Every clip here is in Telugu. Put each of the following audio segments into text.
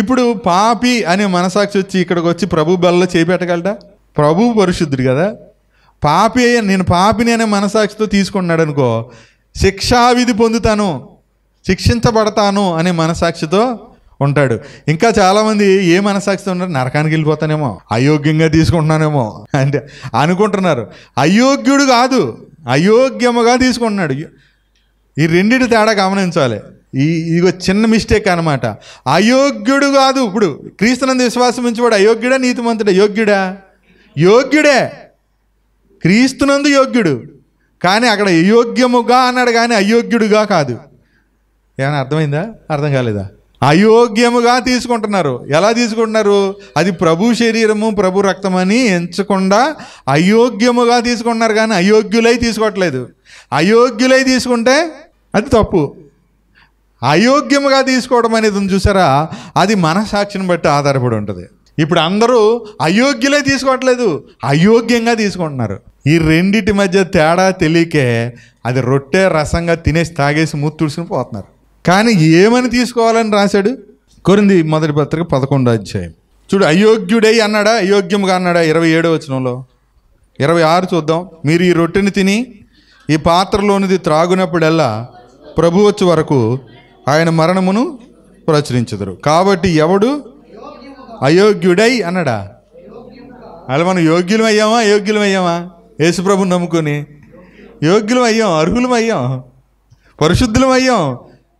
ఇప్పుడు పాపి అనే మనసాక్షి వచ్చి ఇక్కడికి వచ్చి ప్రభు బల్ల చేపెట్టగలడా ప్రభు పరిశుద్ధుడు కదా పాపి అయ్యా నేను పాపిని అనే మనసాక్షితో తీసుకున్నాడు అనుకో శిక్షావిధి పొందుతాను శిక్షించబడతాను అనే మనసాక్షితో ఉంటాడు ఇంకా చాలామంది ఏ మనసాక్షితో ఉన్నారు నరకానికి వెళ్ళిపోతానేమో అయోగ్యంగా తీసుకుంటున్నానేమో అంటే అనుకుంటున్నారు అయోగ్యుడు కాదు అయోగ్యముగా తీసుకుంటున్నాడు ఈ రెండింటి తేడా గమనించాలి ఈ ఇదిగో చిన్న మిస్టేక్ అనమాట అయోగ్యుడు కాదు ఇప్పుడు క్రీస్తునంద విశ్వాసం ఉంచేవాడు అయోగ్యుడా నీతిమంతుడా యోగ్యుడా యోగ్యుడే క్రీస్తునందు యోగ్యుడు కానీ అక్కడ అయోగ్యముగా అన్నాడు కానీ అయోగ్యుడుగా కాదు ఏమైనా అర్థమైందా అర్థం కాలేదా అయోగ్యముగా తీసుకుంటున్నారు ఎలా తీసుకుంటున్నారు అది ప్రభు శరీరము ప్రభు రక్తం అని ఎంచకుండా అయోగ్యముగా తీసుకుంటున్నారు కానీ అయోగ్యులై తీసుకోవట్లేదు అయోగ్యులై తీసుకుంటే అది తప్పు అయోగ్యముగా తీసుకోవడం అనేది చూసారా అది మనసాక్షిని బట్టి ఆధారపడి ఉంటుంది ఇప్పుడు అందరూ అయోగ్యులే తీసుకోవట్లేదు అయోగ్యంగా తీసుకుంటున్నారు ఈ రెండిటి మధ్య తేడా తెలియకే అది రొట్టె రసంగా తినేసి తాగేసి మూతుడుసుకుని పోతున్నారు కానీ ఏమని తీసుకోవాలని రాశాడు కొరింది మొదటి పత్రిక పదకొండో అధ్యాయం చూడు అయోగ్యుడై అన్నాడా అయోగ్యంగా అన్నాడా ఇరవై ఏడో వచనంలో ఇరవై ఆరు చూద్దాం మీరు ఈ రొట్టెని తిని ఈ పాత్రలోనిది త్రాగునప్పుడల్లా ప్రభు వచ్చే వరకు ఆయన మరణమును ప్రచురించదురు కాబట్టి ఎవడు అయోగ్యుడై అన్నాడా అలా మనం యోగ్యులం అయ్యామా అయోగ్యులం అయ్యామా యేసుప్రభు నమ్ముకొని యోగ్యులం అయ్యాం అర్హులం అయ్యాం పరిశుద్ధులం అయ్యాం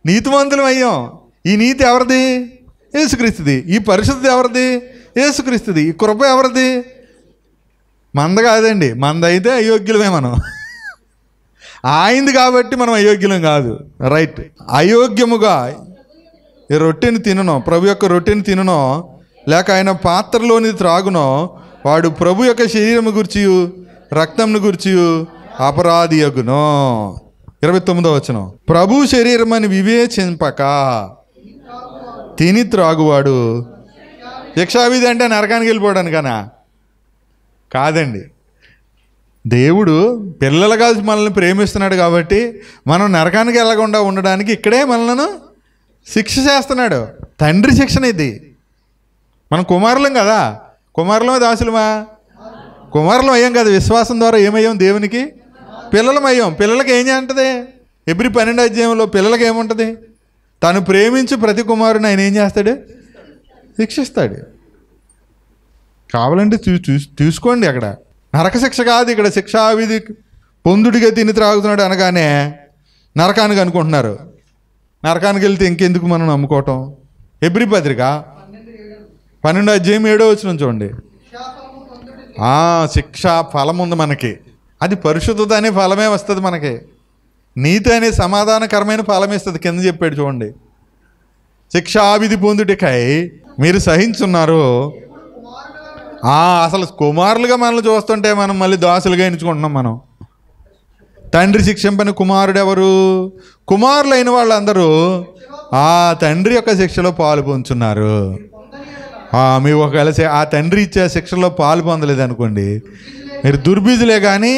నీతివంతులం అయ్యాం ఈ నీతి ఎవరిది యేసుక్రీస్తుది ఈ పరిశుద్ధి ఎవరిది యేసుక్రీస్తుది ఈ కృప ఎవరిది మంద కాదండి మంద అయితే అయోగ్యులమే మనం ఆయింది కాబట్టి మనం అయోగ్యులం కాదు రైట్ అయోగ్యముగా ఈ రొట్టెని తిననో ప్రభు యొక్క రొట్టెని తిననో లేక ఆయన పాత్రలోని త్రాగునో వాడు ప్రభు యొక్క శరీరం గురిచి రక్తంను గురిచి అపరాధి అగునో ఇరవై తొమ్మిదో వచనం ప్రభు శరీరం అని వివేచింపక తిని త్రాగువాడు శిక్షావిధి అంటే నరకానికి వెళ్ళిపోవడానికనా కాదండి దేవుడు పిల్లలుగా మనల్ని ప్రేమిస్తున్నాడు కాబట్టి మనం నరకానికి వెళ్ళకుండా ఉండడానికి ఇక్కడే మనలను శిక్ష చేస్తున్నాడు తండ్రి శిక్షణ ఇది మనం కుమారులం కదా కుమారులమే దాసులమా కుమారులం అయ్యాం కదా విశ్వాసం ద్వారా ఏమయ్యాం దేవునికి పిల్లలం అయ్యాం పిల్లలకి ఏం చేంటది ఎబ్రి పన్నెండు అధ్యాయంలో పిల్లలకి ఏముంటుంది తను ప్రేమించి ప్రతి కుమారుని ఆయన ఏం చేస్తాడు శిక్షిస్తాడు కావాలంటే చూ తీసుకోండి అక్కడ నరక శిక్ష కాదు ఇక్కడ శిక్షావిధి పొందుడిగా తిని త్రాగుతున్నాడు అనగానే నరకానికి అనుకుంటున్నారు నరకానికి వెళ్తే ఇంకెందుకు మనం నమ్ముకోవటం ఎబ్రి పత్రిక పన్నెండు అధ్యయం ఏడో వచ్చిన చూడండి శిక్ష ఫలం ఉంది మనకి అది పరిశుద్ధత అనే ఫలమే వస్తుంది మనకి నీతి అనే సమాధానకరమైన ఫలం ఇస్తుంది కింద చెప్పాడు చూడండి శిక్షావిధి పొందుటికై మీరు సహించున్నారు అసలు కుమారులుగా మనల్ని చూస్తుంటే మనం మళ్ళీ దోశలుగా ఎంచుకుంటున్నాం మనం తండ్రి పని కుమారుడు ఎవరు కుమారులైన వాళ్ళందరూ ఆ తండ్రి యొక్క శిక్షలో పాలు పొందుతున్నారు మీ ఒకవేళ ఆ తండ్రి ఇచ్చే శిక్షలో పాలు పొందలేదు అనుకోండి మీరు దుర్బీజులే కానీ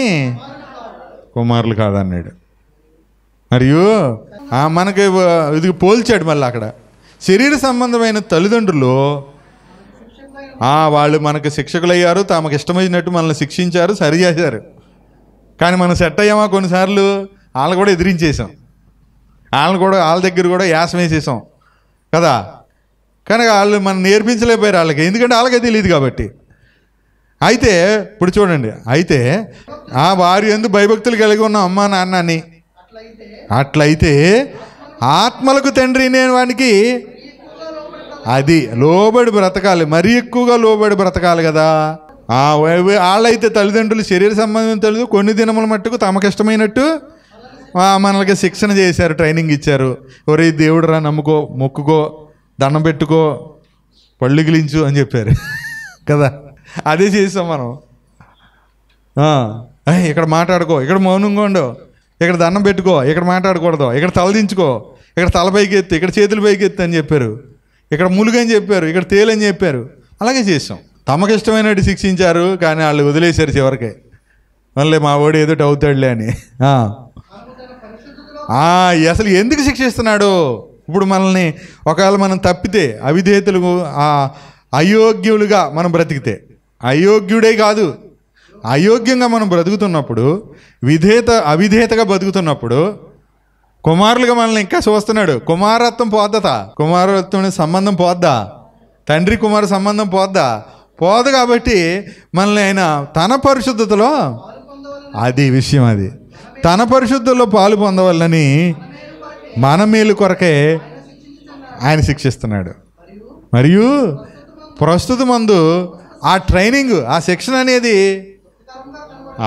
కుమారులు కాదన్నాడు మరియు మనకి ఇది పోల్చాడు మళ్ళీ అక్కడ శరీర సంబంధమైన తల్లిదండ్రులు వాళ్ళు మనకు శిక్షకులయ్యారు తమకు ఇష్టమైనట్టు మనల్ని శిక్షించారు సరి చేశారు కానీ మనం సెట్ అయ్యామా కొన్నిసార్లు వాళ్ళు కూడా ఎదిరించేసాం వాళ్ళని కూడా వాళ్ళ దగ్గర కూడా యాసం వేసేసాం కదా కానీ వాళ్ళు మనం నేర్పించలేకపోయారు వాళ్ళకి ఎందుకంటే వాళ్ళకే తెలియదు కాబట్టి అయితే ఇప్పుడు చూడండి అయితే ఆ వారి ఎందు భయభక్తులు కలిగి ఉన్న అమ్మ నాన్న అని అట్లయితే ఆత్మలకు తండ్రి నేను వానికి అది లోబడి బ్రతకాలి మరీ ఎక్కువగా లోబడి బ్రతకాలి కదా వాళ్ళైతే తల్లిదండ్రులు శరీర సంబంధం తెలియదు కొన్ని దినముల మట్టుకు తమకిష్టమైనట్టు మనకి శిక్షణ చేశారు ట్రైనింగ్ ఇచ్చారు ఒరే దేవుడు రా నమ్ముకో మొక్కుకో దండం పెట్టుకో పళ్ళు గిలించు అని చెప్పారు కదా అదే చేసాం మనం ఇక్కడ మాట్లాడుకో ఇక్కడ మౌనంగా ఉండు ఇక్కడ దండం పెట్టుకో ఇక్కడ మాట్లాడకూడదు ఇక్కడ తలదించుకో ఇక్కడ తల పైకి ఎత్తు ఇక్కడ చేతులు పైకి ఎత్తు అని చెప్పారు ఇక్కడ ములుగని చెప్పారు ఇక్కడ తేలని చెప్పారు అలాగే చేసాం తమకు ఇష్టమైనట్టు శిక్షించారు కానీ వాళ్ళు వదిలేశారు చివరికి మళ్ళీ మా వాడు ఏదో అవుతాడులే అని అసలు ఎందుకు శిక్షిస్తున్నాడు ఇప్పుడు మనల్ని ఒకవేళ మనం తప్పితే అవిధేతులు అయోగ్యులుగా మనం బ్రతికితే అయోగ్యుడే కాదు అయోగ్యంగా మనం బ్రతుకుతున్నప్పుడు విధేత అవిధేతగా బ్రతుకుతున్నప్పుడు కుమారులుగా మనల్ని ఇంకా చూస్తున్నాడు కుమారత్వం పోద్దా కుమారత్వం సంబంధం పోద్దా తండ్రి కుమార సంబంధం పోద్దా పోదు కాబట్టి మనల్ని ఆయన తన పరిశుద్ధతలో అది విషయం అది తన పరిశుద్ధుల్లో పాలు పొందవాలని మన మేలు కొరకే ఆయన శిక్షిస్తున్నాడు మరియు ప్రస్తుత మందు ఆ ట్రైనింగ్ ఆ శిక్షణ అనేది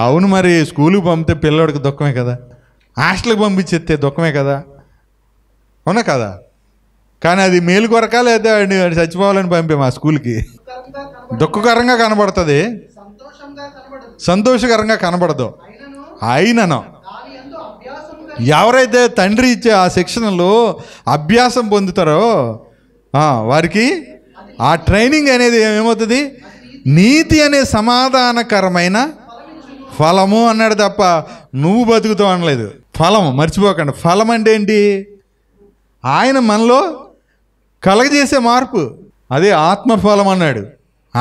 అవును మరి స్కూల్కి పంపితే పిల్లోడికి దుఃఖమే కదా హాస్టల్కి పంపించేస్తే దుఃఖమే కదా అవునా కదా కానీ అది మేలు కొరక లేదా చచ్చిపోవాలని పంపే మా స్కూల్కి దుఃఖకరంగా కనబడుతుంది సంతోషకరంగా కనబడదు అయినను ఎవరైతే తండ్రి ఇచ్చే ఆ శిక్షణలో అభ్యాసం పొందుతారో వారికి ఆ ట్రైనింగ్ అనేది ఏమవుతుంది నీతి అనే సమాధానకరమైన ఫలము అన్నాడు తప్ప నువ్వు బతుకుతావు అనలేదు ఫలం మర్చిపోకండి ఫలం అంటే ఏంటి ఆయన మనలో కలగజేసే మార్పు అదే ఆత్మఫలం అన్నాడు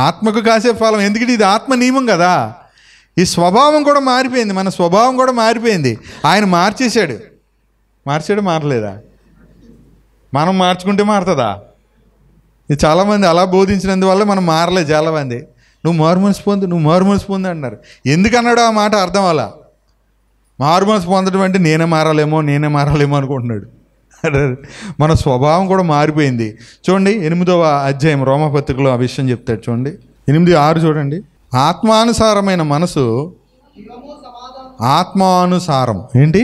ఆత్మకు కాసే ఫలం ఎందుకంటే ఇది ఆత్మ నియమం కదా ఈ స్వభావం కూడా మారిపోయింది మన స్వభావం కూడా మారిపోయింది ఆయన మార్చేశాడు మార్చాడు మారలేదా మనం మార్చుకుంటే మారుతుందా ఇది చాలామంది అలా బోధించినందువల్ల మనం మారలేదు చాలామంది నువ్వు మారు పొందు నువ్వు మారు పొందు అన్నారు ఎందుకన్నాడు ఆ మాట అర్థం అలా మార్మల్స్ పొందడం అంటే నేనే మారాలేమో నేనే మారాలేమో అనుకుంటున్నాడు మన స్వభావం కూడా మారిపోయింది చూడండి ఎనిమిదవ అధ్యాయం రోమపత్రికలో ఆ విషయం చెప్తాడు చూడండి ఎనిమిది ఆరు చూడండి ఆత్మానుసారమైన మనసు ఆత్మానుసారం ఏంటి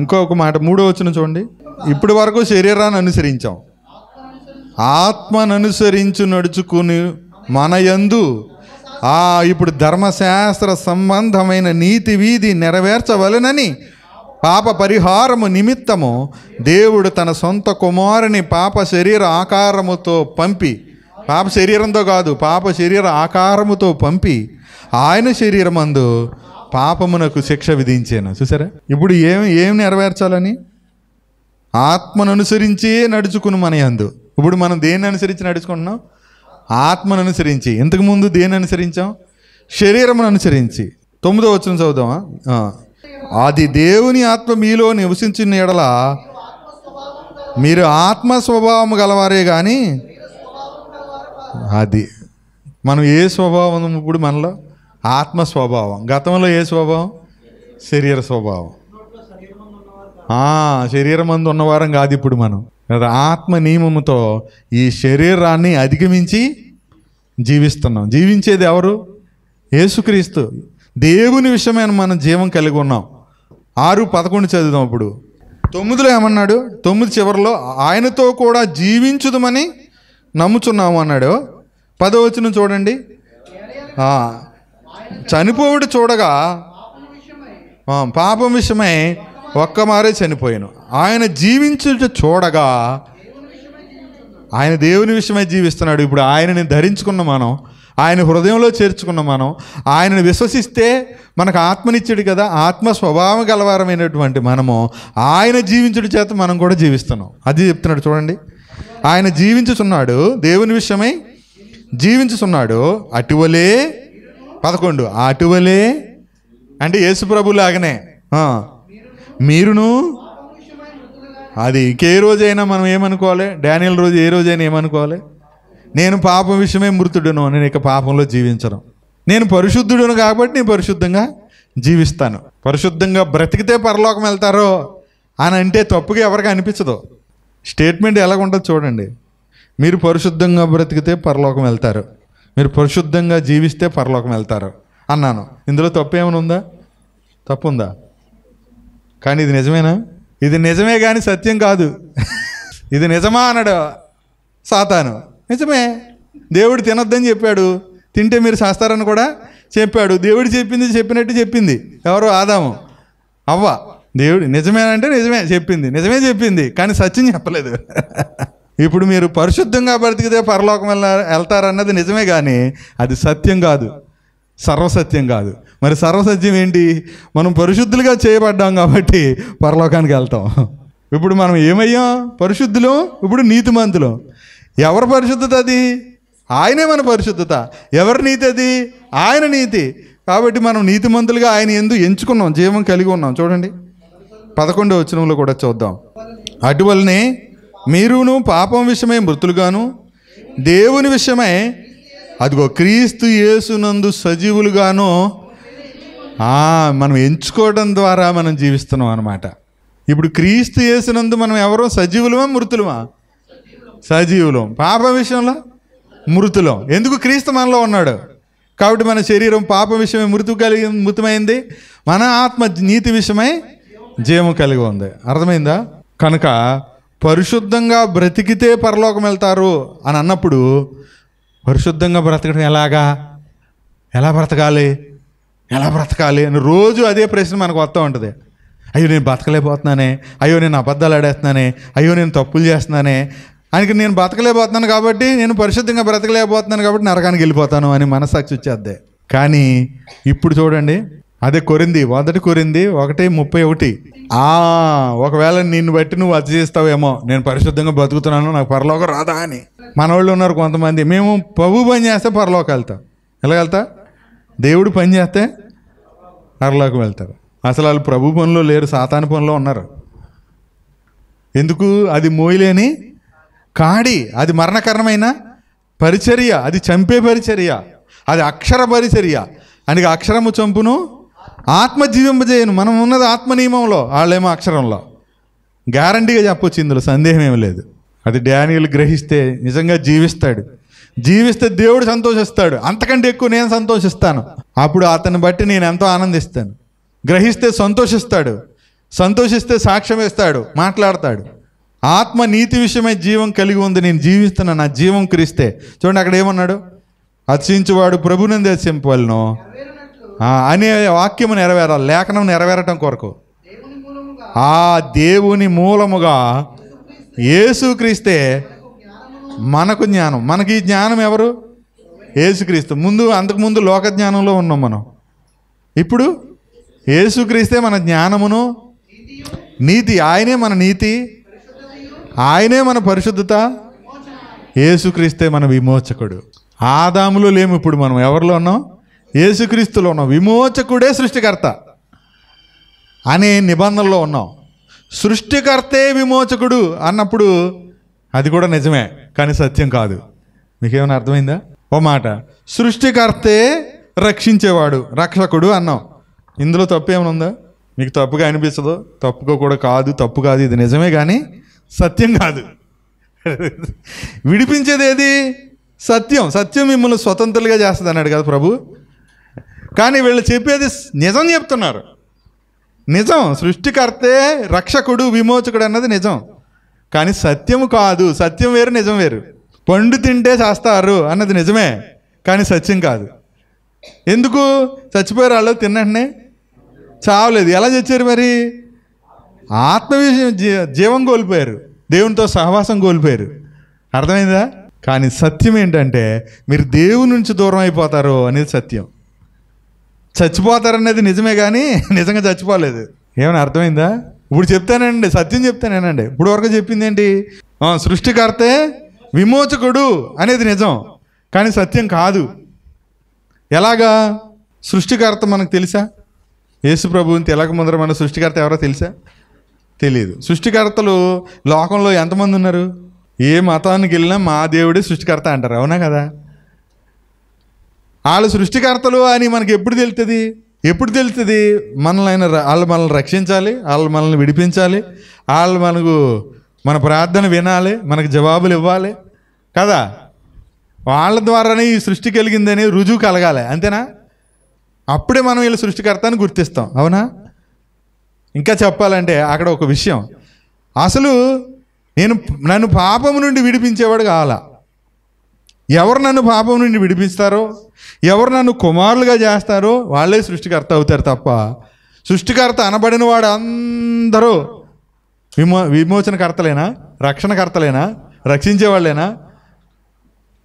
ఇంకొక మాట మూడో వచ్చిన చూడండి ఇప్పటి వరకు శరీరాన్ని అనుసరించాం ఆత్మను అనుసరించి నడుచుకుని మన యందు ఆ ఇప్పుడు ధర్మశాస్త్ర సంబంధమైన నీతి వీధి నెరవేర్చవలనని పాప పరిహారము నిమిత్తము దేవుడు తన సొంత కుమారుని పాప శరీర ఆకారముతో పంపి పాప శరీరంతో కాదు పాప శరీర ఆకారముతో పంపి ఆయన శరీరమందు పాపమునకు శిక్ష విధించాను చూసారా ఇప్పుడు ఏమి ఏమి నెరవేర్చాలని ఆత్మను అనుసరించి నడుచుకుని మన యందు ఇప్పుడు మనం దేన్ని అనుసరించి నడుచుకుంటున్నాం ఆత్మను అనుసరించి ఇంతకుముందు దేని అనుసరించాం శరీరమును అనుసరించి తొమ్మిదో వచ్చిన చదువుదామా అది దేవుని ఆత్మ మీలో నివసించిన ఎడల మీరు ఆత్మ స్వభావం గలవారే కానీ అది మనం ఏ స్వభావం ఇప్పుడు మనలో ఆత్మ స్వభావం గతంలో ఏ స్వభావం శరీర స్వభావం శరీరం అందు ఉన్నవారం కాదు ఇప్పుడు మనం ఆత్మ నియమముతో ఈ శరీరాన్ని అధిగమించి జీవిస్తున్నాం జీవించేది ఎవరు యేసుక్రీస్తు దేవుని విషయమైన మనం జీవం కలిగి ఉన్నాం ఆరు పదకొండు చదువుదాం ఇప్పుడు తొమ్మిదిలో ఏమన్నాడు తొమ్మిది చివరిలో ఆయనతో కూడా జీవించుదమని నమ్ముచున్నాము అన్నాడు వచ్చిన చూడండి చనిపోవుడు చూడగా పాపం విషయమై ఒక్కమారే చనిపోయాను ఆయన జీవించుట చూడగా ఆయన దేవుని విషయమై జీవిస్తున్నాడు ఇప్పుడు ఆయనని ధరించుకున్న మనం ఆయన హృదయంలో చేర్చుకున్న మనం ఆయనను విశ్వసిస్తే మనకు ఆత్మనిచ్చుడు కదా ఆత్మ స్వభావం గలవారమైనటువంటి మనము ఆయన జీవించుడి చేత మనం కూడా జీవిస్తున్నాం అది చెప్తున్నాడు చూడండి ఆయన జీవించుచున్నాడు దేవుని విషయమై జీవించుచున్నాడు అటువలే పదకొండు అటువలే అంటే యేసుప్రభులాగనే మీరును అది ఇంకే రోజైనా మనం ఏమనుకోవాలి డానియల్ రోజు ఏ రోజైనా ఏమనుకోవాలి నేను పాపం విషయమే మృతుడును నేను ఇక పాపంలో జీవించను నేను పరిశుద్ధుడును కాబట్టి నేను పరిశుద్ధంగా జీవిస్తాను పరిశుద్ధంగా బ్రతికితే పరలోకం వెళ్తారో అని అంటే తప్పుగా ఎవరికి అనిపించదు స్టేట్మెంట్ ఎలాగుంటుందో చూడండి మీరు పరిశుద్ధంగా బ్రతికితే పరలోకం వెళ్తారు మీరు పరిశుద్ధంగా జీవిస్తే పరలోకం వెళ్తారు అన్నాను ఇందులో తప్పు ఏమైనా ఉందా తప్పు ఉందా కానీ ఇది నిజమేనా ఇది నిజమే కానీ సత్యం కాదు ఇది నిజమా అన్నాడు సాతాను నిజమే దేవుడు తినొద్దని చెప్పాడు తింటే మీరు చేస్తారని కూడా చెప్పాడు దేవుడు చెప్పింది చెప్పినట్టు చెప్పింది ఎవరు ఆదాము అవ్వ దేవుడు నిజమేనంటే నిజమే చెప్పింది నిజమే చెప్పింది కానీ సత్యం చెప్పలేదు ఇప్పుడు మీరు పరిశుద్ధంగా బ్రతికితే పరలోకం వెళ్తారన్నది నిజమే కానీ అది సత్యం కాదు సర్వసత్యం కాదు మరి సర్వసత్యం ఏంటి మనం పరిశుద్ధులుగా చేయబడ్డాం కాబట్టి పరలోకానికి వెళ్తాం ఇప్పుడు మనం ఏమయ్యాం పరిశుద్ధులు ఇప్పుడు మంతులు ఎవరి పరిశుద్ధత అది ఆయనే మన పరిశుద్ధత ఎవరి నీతి అది ఆయన నీతి కాబట్టి మనం నీతిమంతులుగా ఆయన ఎందు ఎంచుకున్నాం జీవం కలిగి ఉన్నాం చూడండి పదకొండు వచనంలో కూడా చూద్దాం అటువల్లనే మీరును పాపం విషయమై మృతులుగాను దేవుని విషయమై అదిగో క్రీస్తు యేసునందు సజీవులుగాను మనం ఎంచుకోవడం ద్వారా మనం జీవిస్తున్నాం అనమాట ఇప్పుడు క్రీస్తు చేసినందు మనం ఎవరో సజీవులమా మృతులమా సజీవులం పాప విషయంలో మృతులం ఎందుకు క్రీస్తు మనలో ఉన్నాడు కాబట్టి మన శరీరం పాప విషయమే మృతు కలిగి మృతమైంది మన ఆత్మ నీతి విషయమై జీవం కలిగి ఉంది అర్థమైందా కనుక పరిశుద్ధంగా బ్రతికితే పరలోకం వెళ్తారు అని అన్నప్పుడు పరిశుద్ధంగా బ్రతకడం ఎలాగా ఎలా బ్రతకాలి ఎలా బ్రతకాలి అని రోజు అదే ప్రశ్న మనకు వస్తూ ఉంటుంది అయ్యో నేను బ్రతకలేకపోతున్నానే అయ్యో నేను అబద్ధాలు ఆడేస్తున్నానే అయ్యో నేను తప్పులు చేస్తున్నానే ఆయనకి నేను బ్రతకలేకపోతున్నాను కాబట్టి నేను పరిశుద్ధంగా బ్రతకలేకపోతున్నాను కాబట్టి నరకానికి వెళ్ళిపోతాను అని మనస్సాక్షి వచ్చేద్దే కానీ ఇప్పుడు చూడండి అదే కొరింది మొదటి కొరింది ఒకటి ముప్పై ఒకటి ఒకవేళ నిన్ను బట్టి నువ్వు అతి చేస్తావేమో నేను పరిశుద్ధంగా బతుకుతున్నాను నాకు పరలోకం రాదా అని మన వాళ్ళు ఉన్నారు కొంతమంది మేము పవ్వు పని చేస్తే పరలోకి వెళ్తాం ఎలా వెళ్తా దేవుడు పని చేస్తే నరలోకి వెళ్తారు అసలు వాళ్ళు ప్రభు పనిలో లేరు సాతాను పనిలో ఉన్నారు ఎందుకు అది మోయలేని కాడి అది మరణకరమైన పరిచర్య అది చంపే పరిచర్య అది అక్షర పరిచర్య అందుకే అక్షరము చంపును ఆత్మజీవింపజేయను మనం ఉన్నది ఆత్మ నియమంలో వాళ్ళేమో అక్షరంలో గ్యారంటీగా చెప్పొచ్చు ఇందులో సందేహం ఏమి లేదు అది డానియల్ గ్రహిస్తే నిజంగా జీవిస్తాడు జీవిస్తే దేవుడు సంతోషిస్తాడు అంతకంటే ఎక్కువ నేను సంతోషిస్తాను అప్పుడు అతను బట్టి నేను ఎంతో ఆనందిస్తాను గ్రహిస్తే సంతోషిస్తాడు సంతోషిస్తే సాక్ష్యం వేస్తాడు మాట్లాడతాడు ఆత్మ నీతి విషయమై జీవం కలిగి ఉంది నేను జీవిస్తున్న నా జీవం క్రీస్తే చూడండి అక్కడ ఏమన్నాడు అర్చించువాడు ప్రభుని దర్శింపలను అనే వాక్యము నెరవేరాలి లేఖనం నెరవేరటం కొరకు ఆ దేవుని మూలముగా క్రీస్తే మనకు జ్ఞానం మనకి జ్ఞానం ఎవరు ఏసుక్రీస్తు ముందు అంతకుముందు లోక జ్ఞానంలో ఉన్నాం మనం ఇప్పుడు ఏసుక్రీస్తే మన జ్ఞానమును నీతి ఆయనే మన నీతి ఆయనే మన పరిశుద్ధత ఏసుక్రీస్తే మన విమోచకుడు ఆదాములు లేము ఇప్పుడు మనం ఎవరిలో ఉన్నాం ఏసుక్రీస్తులో ఉన్నాం విమోచకుడే సృష్టికర్త అనే నిబంధనలో ఉన్నాం సృష్టికర్తే విమోచకుడు అన్నప్పుడు అది కూడా నిజమే కానీ సత్యం కాదు మీకేమైనా అర్థమైందా ఓ మాట సృష్టికర్తే రక్షించేవాడు రక్షకుడు అన్నాం ఇందులో తప్పు ఏమైనా మీకు తప్పుగా అనిపిస్తుందో తప్పుగా కూడా కాదు తప్పు కాదు ఇది నిజమే కానీ సత్యం కాదు విడిపించేది ఏది సత్యం సత్యం మిమ్మల్ని స్వతంత్రులుగా చేస్తుంది అన్నాడు కదా ప్రభు కానీ వీళ్ళు చెప్పేది నిజం చెప్తున్నారు నిజం సృష్టికర్తే రక్షకుడు విమోచకుడు అన్నది నిజం కానీ సత్యము కాదు సత్యం వేరు నిజం వేరు పండు తింటే చేస్తారు అన్నది నిజమే కానీ సత్యం కాదు ఎందుకు చచ్చిపోయారు వాళ్ళు తిన్నట్నే చావలేదు ఎలా చచ్చారు మరి ఆత్మ జీవం కోల్పోయారు దేవునితో సహవాసం కోల్పోయారు అర్థమైందా కానీ సత్యం ఏంటంటే మీరు దేవుని నుంచి దూరం అయిపోతారు అనేది సత్యం చచ్చిపోతారనేది నిజమే కానీ నిజంగా చచ్చిపోలేదు ఏమైనా అర్థమైందా ఇప్పుడు చెప్తానండి సత్యం చెప్తానేనండి ఇప్పుడు వరకు చెప్పింది ఏంటి సృష్టికర్తే విమోచకుడు అనేది నిజం కానీ సత్యం కాదు ఎలాగా సృష్టికర్త మనకు తెలుసా యేసు ప్రభువుని తెలక ముందర మన సృష్టికర్త ఎవరో తెలుసా తెలియదు సృష్టికర్తలు లోకంలో ఎంతమంది ఉన్నారు ఏ మతానికి వెళ్ళినా మా దేవుడే సృష్టికర్త అంటారు అవునా కదా వాళ్ళు సృష్టికర్తలు అని మనకి ఎప్పుడు తెలుస్తుంది ఎప్పుడు తెలుస్తుంది మనల్ని ఆయన వాళ్ళు మనల్ని రక్షించాలి వాళ్ళు మనల్ని విడిపించాలి వాళ్ళు మనకు మన ప్రార్థన వినాలి మనకు జవాబులు ఇవ్వాలి కదా వాళ్ళ ద్వారానే ఈ సృష్టి కలిగిందని రుజువు కలగాలి అంతేనా అప్పుడే మనం వీళ్ళు సృష్టికర్త అని గుర్తిస్తాం అవునా ఇంకా చెప్పాలంటే అక్కడ ఒక విషయం అసలు నేను నన్ను పాపం నుండి విడిపించేవాడు కావాలా ఎవరు నన్ను పాపం నుండి విడిపిస్తారో ఎవరు నన్ను కుమారులుగా చేస్తారో వాళ్ళే సృష్టికర్త అవుతారు తప్ప సృష్టికర్త అనబడిన వాడు అందరూ విమో విమోచనకర్తలేనా రక్షణకర్తలేనా రక్షించేవాళ్ళేనా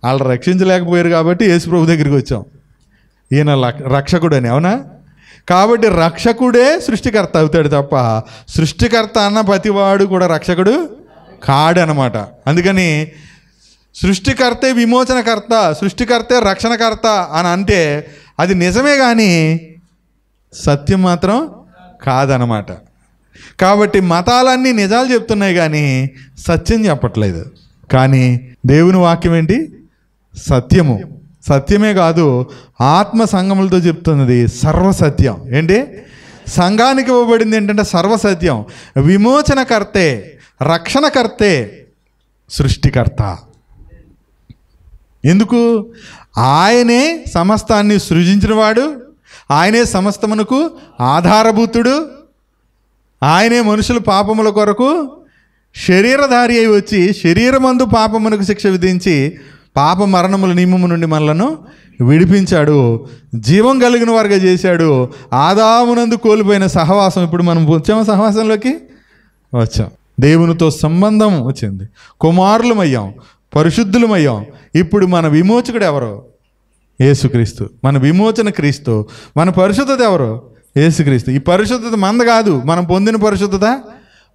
వాళ్ళు రక్షించలేకపోయారు కాబట్టి యేసుప్రభు దగ్గరికి వచ్చాం ఈయన రక్షకుడని అవునా కాబట్టి రక్షకుడే సృష్టికర్త అవుతాడు తప్ప సృష్టికర్త అన్న ప్రతివాడు కూడా రక్షకుడు కాడనమాట అందుకని సృష్టికర్తే విమోచనకర్త సృష్టికర్తే రక్షణకర్త అని అంటే అది నిజమే కానీ సత్యం మాత్రం కాదనమాట కాబట్టి మతాలన్నీ నిజాలు చెప్తున్నాయి కానీ సత్యం చెప్పట్లేదు కానీ దేవుని వాక్యం ఏంటి సత్యము సత్యమే కాదు ఆత్మ సంఘములతో చెప్తున్నది సర్వసత్యం ఏంటి సంఘానికి ఇవ్వబడింది ఏంటంటే సర్వసత్యం విమోచనకర్తే రక్షణకర్తే సృష్టికర్త ఎందుకు ఆయనే సమస్తాన్ని సృజించినవాడు ఆయనే సమస్తమునకు ఆధారభూతుడు ఆయనే మనుషుల పాపముల కొరకు శరీరధారి అయి వచ్చి శరీరమందు పాపమునకు శిక్ష విధించి పాప మరణముల నియమము నుండి మనలను విడిపించాడు జీవం కలిగిన వారుగా చేశాడు ఆదామునందు కోల్పోయిన సహవాసం ఇప్పుడు మనం వచ్చాము సహవాసంలోకి వచ్చాం దేవునితో సంబంధం వచ్చింది కుమారులమయ్యాం పరిశుద్ధులమయ్యాం ఇప్పుడు మన విమోచకుడు ఎవరు ఏసుక్రీస్తు మన విమోచన క్రీస్తు మన పరిశుద్ధత ఎవరు ఏసుక్రీస్తు ఈ పరిశుద్ధత మంద కాదు మనం పొందిన పరిశుద్ధత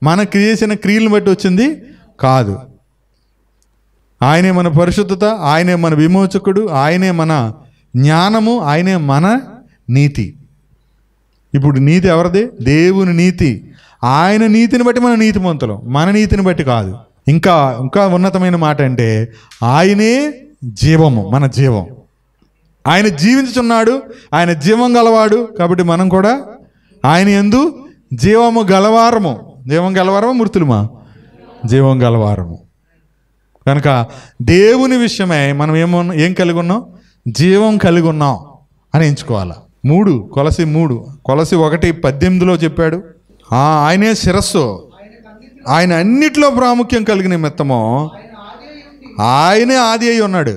మన చేసిన క్రియలను బట్టి వచ్చింది కాదు ఆయనే మన పరిశుద్ధత ఆయనే మన విమోచకుడు ఆయనే మన జ్ఞానము ఆయనే మన నీతి ఇప్పుడు నీతి ఎవరిది దేవుని నీతి ఆయన నీతిని బట్టి మన నీతిమంతులం మన నీతిని బట్టి కాదు ఇంకా ఇంకా ఉన్నతమైన మాట అంటే ఆయనే జీవము మన జీవం ఆయన జీవించుచున్నాడు ఆయన జీవం గలవాడు కాబట్టి మనం కూడా ఆయన ఎందు జీవము గలవారము జీవం గలవారము మృతులమా జీవం గలవారము కనుక దేవుని విషయమై మనం ఏమో ఏం కలిగి ఉన్నాం జీవం కలిగి ఉన్నాం అని ఎంచుకోవాలి మూడు కొలసి మూడు కొలసి ఒకటి పద్దెనిమిదిలో చెప్పాడు ఆయనే శిరస్సు ఆయన అన్నిట్లో ప్రాముఖ్యం కలిగిన నిమిత్తమో ఆయనే ఆది అయి ఉన్నాడు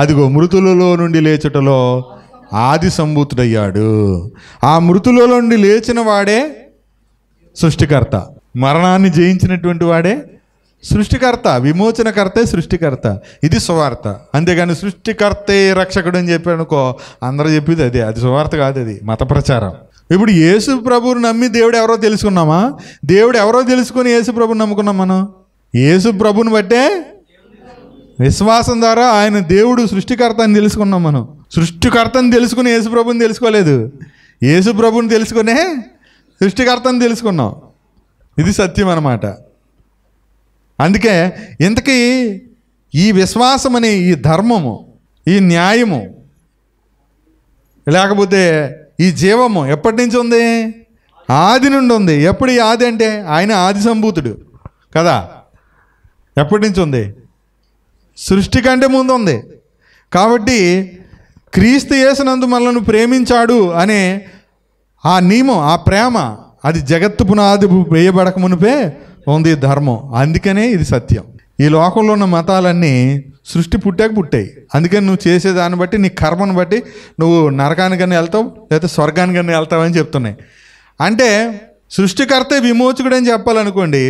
అదిగో మృతులలో నుండి లేచుటలో ఆది సంభూతుడయ్యాడు ఆ మృతులలో నుండి లేచిన వాడే సృష్టికర్త మరణాన్ని జయించినటువంటి వాడే సృష్టికర్త విమోచనకర్తే సృష్టికర్త ఇది సువార్త అంతేగాని సృష్టికర్తే రక్షకుడు అని చెప్పానుకో అందరూ చెప్పేది అదే అది సువార్త కాదు అది మత ప్రచారం ఇప్పుడు యేసు ప్రభువుని నమ్మి దేవుడు ఎవరో తెలుసుకున్నామా దేవుడు ఎవరో తెలుసుకొని యేసు ప్రభుని నమ్ముకున్నాం మనం యేసు ప్రభుని బట్టే విశ్వాసం ద్వారా ఆయన దేవుడు సృష్టికర్త అని తెలుసుకున్నాం మనం సృష్టికర్తని తెలుసుకుని యేసు ప్రభుని తెలుసుకోలేదు యేసు ప్రభుని తెలుసుకునే సృష్టికర్తని తెలుసుకున్నాం ఇది సత్యం అన్నమాట అందుకే ఇంతకీ ఈ విశ్వాసం అనే ఈ ధర్మము ఈ న్యాయము లేకపోతే ఈ జీవము ఎప్పటి నుంచి ఉంది ఆది నుండి ఉంది ఎప్పుడు ఈ ఆది అంటే ఆయన ఆది సంభూతుడు కదా ఎప్పటి నుంచి ఉంది సృష్టి కంటే ముందు ఉంది కాబట్టి క్రీస్తు వేసినందు మనల్ని ప్రేమించాడు అనే ఆ నియమం ఆ ప్రేమ అది జగత్తు పునాది వేయబడక మునిపే ఉంది ధర్మం అందుకనే ఇది సత్యం ఈ లోకంలో ఉన్న మతాలన్నీ సృష్టి పుట్టాక పుట్టాయి అందుకని నువ్వు చేసే దాన్ని బట్టి నీ కర్మను బట్టి నువ్వు నరకానికన్నా వెళ్తావు లేకపోతే స్వర్గానికన్నా వెళ్తావు అని చెప్తున్నాయి అంటే సృష్టికర్త విమోచకుడు అని చెప్పాలనుకోండి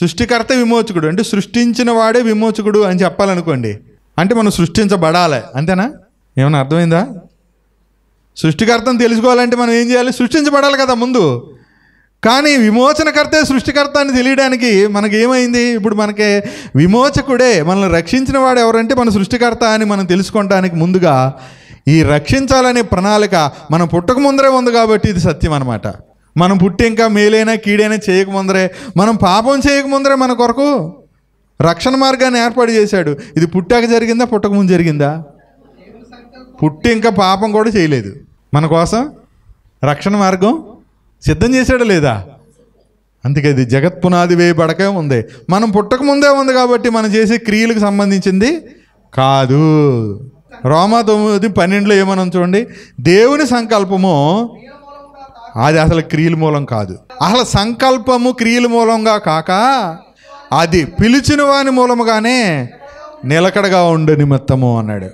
సృష్టికర్త విమోచకుడు అంటే సృష్టించిన వాడే విమోచకుడు అని చెప్పాలనుకోండి అంటే మనం సృష్టించబడాలి అంతేనా ఏమైనా అర్థమైందా సృష్టికర్తను తెలుసుకోవాలంటే మనం ఏం చేయాలి సృష్టించబడాలి కదా ముందు కానీ విమోచనకర్తే సృష్టికర్త అని తెలియడానికి మనకి ఏమైంది ఇప్పుడు మనకి విమోచకుడే మనల్ని రక్షించిన వాడు ఎవరంటే మన సృష్టికర్త అని మనం తెలుసుకోవడానికి ముందుగా ఈ రక్షించాలనే ప్రణాళిక మనం పుట్టక ముందరే ఉంది కాబట్టి ఇది సత్యం అనమాట మనం పుట్టి ఇంకా మేలైనా కీడైనా చేయకముందరే మనం పాపం చేయకముందరే మన కొరకు రక్షణ మార్గాన్ని ఏర్పాటు చేశాడు ఇది పుట్టాక జరిగిందా పుట్టకముందు జరిగిందా పుట్టి ఇంకా పాపం కూడా చేయలేదు మన కోసం రక్షణ మార్గం సిద్ధం చేశాడా లేదా అందుకే ఇది జగత్ పునాది వేయబడకే ఉంది మనం పుట్టక ముందే ఉంది కాబట్టి మనం చేసే క్రియలకు సంబంధించింది కాదు రోమా తొమ్మిది పన్నెండులో ఏమన్నా చూడండి దేవుని సంకల్పము అది అసలు క్రియల మూలం కాదు అసలు సంకల్పము క్రియల మూలంగా కాక అది పిలిచిన వాని మూలముగానే నిలకడగా ఉండు నిమిత్తము అన్నాడు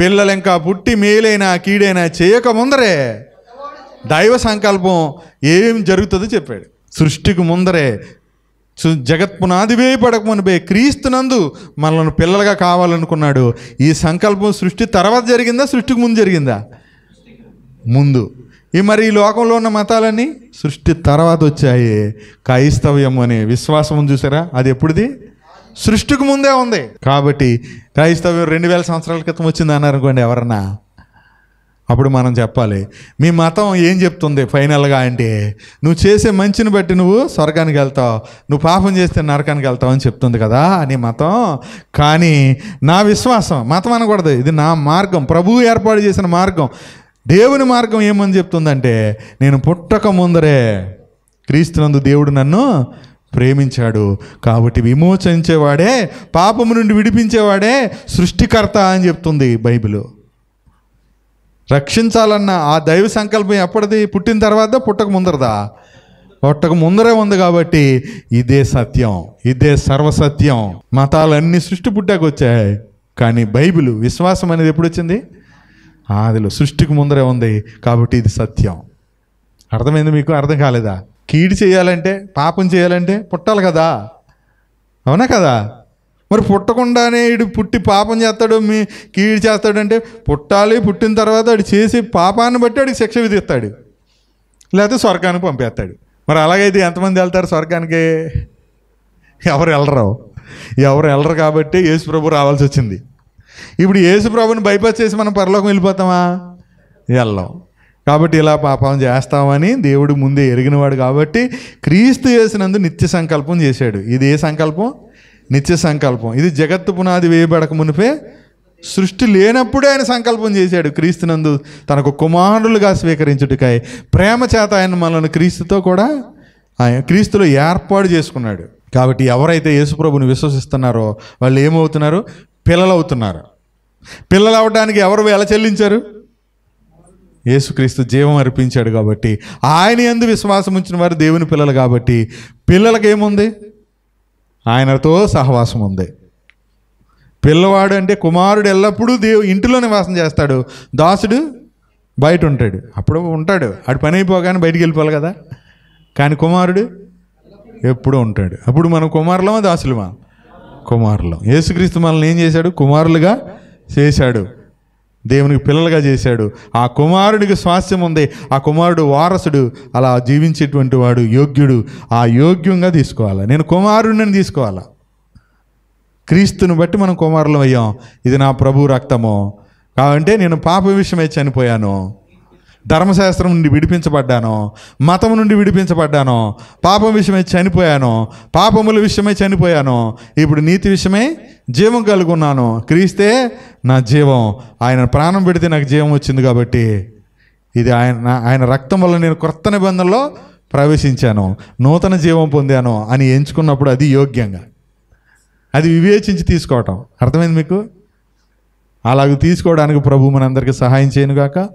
పిల్లలు ఇంకా పుట్టి మేలైనా కీడైనా చేయక ముందరే దైవ సంకల్పం ఏం జరుగుతుందో చెప్పాడు సృష్టికి ముందరే జగత్ పునాది వేయబడక మునిపే క్రీస్తునందు మనల్ని పిల్లలుగా కావాలనుకున్నాడు ఈ సంకల్పం సృష్టి తర్వాత జరిగిందా సృష్టికి ముందు జరిగిందా ముందు ఈ మరి ఈ లోకంలో ఉన్న మతాలన్నీ సృష్టి తర్వాత వచ్చాయి క్రైస్తవ్యం అనే విశ్వాసం చూసారా అది ఎప్పుడుది సృష్టికి ముందే ఉంది కాబట్టి క్రైస్తవ్యం రెండు వేల సంవత్సరాల క్రితం వచ్చింది అన్నారు అనుకోండి ఎవరన్నా అప్పుడు మనం చెప్పాలి మీ మతం ఏం చెప్తుంది ఫైనల్గా అంటే నువ్వు చేసే మంచిని బట్టి నువ్వు స్వర్గానికి వెళ్తావు నువ్వు పాపం చేస్తే నరకానికి వెళ్తావు అని చెప్తుంది కదా నీ మతం కానీ నా విశ్వాసం మతం అనకూడదు ఇది నా మార్గం ప్రభువు ఏర్పాటు చేసిన మార్గం దేవుని మార్గం ఏమని చెప్తుందంటే నేను పుట్టక ముందరే క్రీస్తునందు దేవుడు నన్ను ప్రేమించాడు కాబట్టి విమోచించేవాడే పాపము నుండి విడిపించేవాడే సృష్టికర్త అని చెప్తుంది బైబిలు రక్షించాలన్న ఆ దైవ సంకల్పం ఎప్పటిది పుట్టిన తర్వాత పుట్టక ముందరదా పుట్టక ముందరే ఉంది కాబట్టి ఇదే సత్యం ఇదే సర్వసత్యం మతాలన్నీ సృష్టి పుట్టాక వచ్చాయి కానీ బైబిల్ విశ్వాసం అనేది ఎప్పుడు వచ్చింది అదిలో సృష్టికి ముందరే ఉంది కాబట్టి ఇది సత్యం అర్థమైంది మీకు అర్థం కాలేదా కీడు చేయాలంటే పాపం చేయాలంటే పుట్టాలి కదా అవునా కదా మరి పుట్టకుండానే ఇడు పుట్టి పాపం చేస్తాడు మీ కీడు చేస్తాడు అంటే పుట్టాలి పుట్టిన తర్వాత వాడు చేసి పాపాన్ని బట్టి వాడికి శిక్ష విధిస్తాడు లేకపోతే స్వర్గానికి పంపేస్తాడు మరి అలాగైతే ఎంతమంది వెళ్తారు స్వర్గానికి ఎవరు వెళ్ళరు ఎవరు వెళ్ళరు కాబట్టి ప్రభు రావాల్సి వచ్చింది ఇప్పుడు ప్రభుని బైపాస్ చేసి మనం పరలోకం వెళ్ళిపోతామా వెళ్ళాం కాబట్టి ఇలా పాపం చేస్తామని దేవుడు ముందే ఎరిగినవాడు కాబట్టి క్రీస్తు చేసినందు నిత్య సంకల్పం చేశాడు ఇది ఏ సంకల్పం నిత్య సంకల్పం ఇది జగత్తు పునాది వేయబడక మునిపే సృష్టి లేనప్పుడే ఆయన సంకల్పం చేశాడు క్రీస్తునందు తనకు కుమారులుగా స్వీకరించుటకై ప్రేమ చేత ఆయన మనల్ని క్రీస్తుతో కూడా ఆయన క్రీస్తులో ఏర్పాటు చేసుకున్నాడు కాబట్టి ఎవరైతే యేసుప్రభుని విశ్వసిస్తున్నారో వాళ్ళు ఏమవుతున్నారు పిల్లలవుతున్నారు పిల్లలు అవడానికి ఎవరు ఎలా చెల్లించారు యేసుక్రీస్తు జీవం అర్పించాడు కాబట్టి ఆయన ఎందు విశ్వాసం ఉంచిన వారు దేవుని పిల్లలు కాబట్టి పిల్లలకి ఏముంది ఆయనతో సహవాసం ఉంది పిల్లవాడు అంటే కుమారుడు ఎల్లప్పుడూ దేవు ఇంటిలో నివాసం చేస్తాడు దాసుడు బయట ఉంటాడు అప్పుడు ఉంటాడు ఆడు పని అయిపోగానే బయటికి వెళ్ళిపోవాలి కదా కానీ కుమారుడు ఎప్పుడూ ఉంటాడు అప్పుడు మనం కుమారులమా దాసులమా కుమారులం యేసుక్రీస్తు మనల్ని ఏం చేశాడు కుమారులుగా చేశాడు దేవునికి పిల్లలుగా చేశాడు ఆ కుమారుడికి స్వాస్థ్యం ఉంది ఆ కుమారుడు వారసుడు అలా జీవించేటువంటి వాడు యోగ్యుడు ఆ యోగ్యంగా తీసుకోవాలి నేను కుమారుడిని తీసుకోవాలా క్రీస్తుని బట్టి మనం కుమారులం అయ్యాం ఇది నా ప్రభు రక్తము కాబట్టి నేను పాప విషయమే చనిపోయాను ధర్మశాస్త్రం నుండి విడిపించబడ్డాను మతం నుండి విడిపించబడ్డాను పాపం విషయమై చనిపోయాను పాపముల విషయమై చనిపోయాను ఇప్పుడు నీతి విషయమై జీవం కలుగున్నాను క్రీస్తే నా జీవం ఆయన ప్రాణం పెడితే నాకు జీవం వచ్చింది కాబట్టి ఇది ఆయన ఆయన రక్తం వల్ల నేను క్రొత్త నిబంధనలో ప్రవేశించాను నూతన జీవం పొందాను అని ఎంచుకున్నప్పుడు అది యోగ్యంగా అది వివేచించి తీసుకోవటం అర్థమైంది మీకు అలాగ తీసుకోవడానికి ప్రభు మనందరికీ సహాయం చేయను కాక